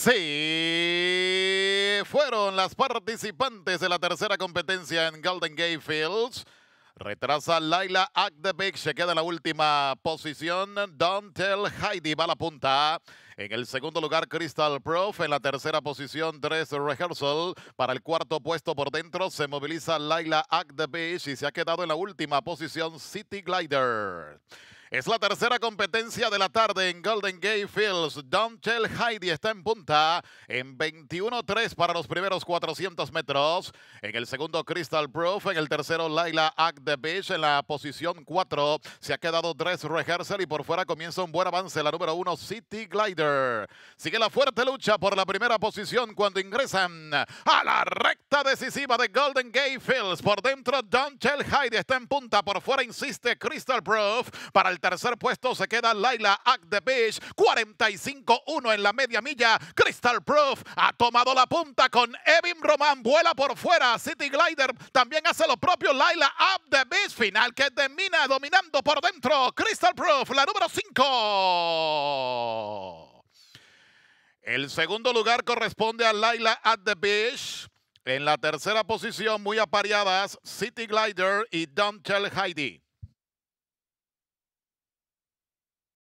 Sí, fueron las participantes de la tercera competencia en Golden Gate Fields. Retrasa Laila Beach, se queda en la última posición. Don't Tell Heidi va a la punta. En el segundo lugar, Crystal Prof. En la tercera posición, tres Rehearsal. Para el cuarto puesto por dentro se moviliza Laila beach y se ha quedado en la última posición City Glider. Es la tercera competencia de la tarde en Golden Gate Fields. Donchell Heidi está en punta en 21-3 para los primeros 400 metros. En el segundo, Crystal Proof. En el tercero, Laila Act Beach. En la posición 4 se ha quedado Dress Rehearsal y por fuera comienza un buen avance. La número 1, City Glider. Sigue la fuerte lucha por la primera posición cuando ingresan a la recta decisiva de Golden Gate Fields. Por dentro, Donchell Heidi está en punta. Por fuera insiste Crystal Proof para el tercer puesto se queda Laila At the Beach. 45-1 en la media milla. Crystal Proof ha tomado la punta con Evin Román. Vuela por fuera. City Glider también hace lo propio. Laila At the Beach. Final que termina dominando por dentro. Crystal Proof, la número 5. El segundo lugar corresponde a Laila at the Beach. En la tercera posición, muy apareadas, City Glider y Don't Tell Heidi.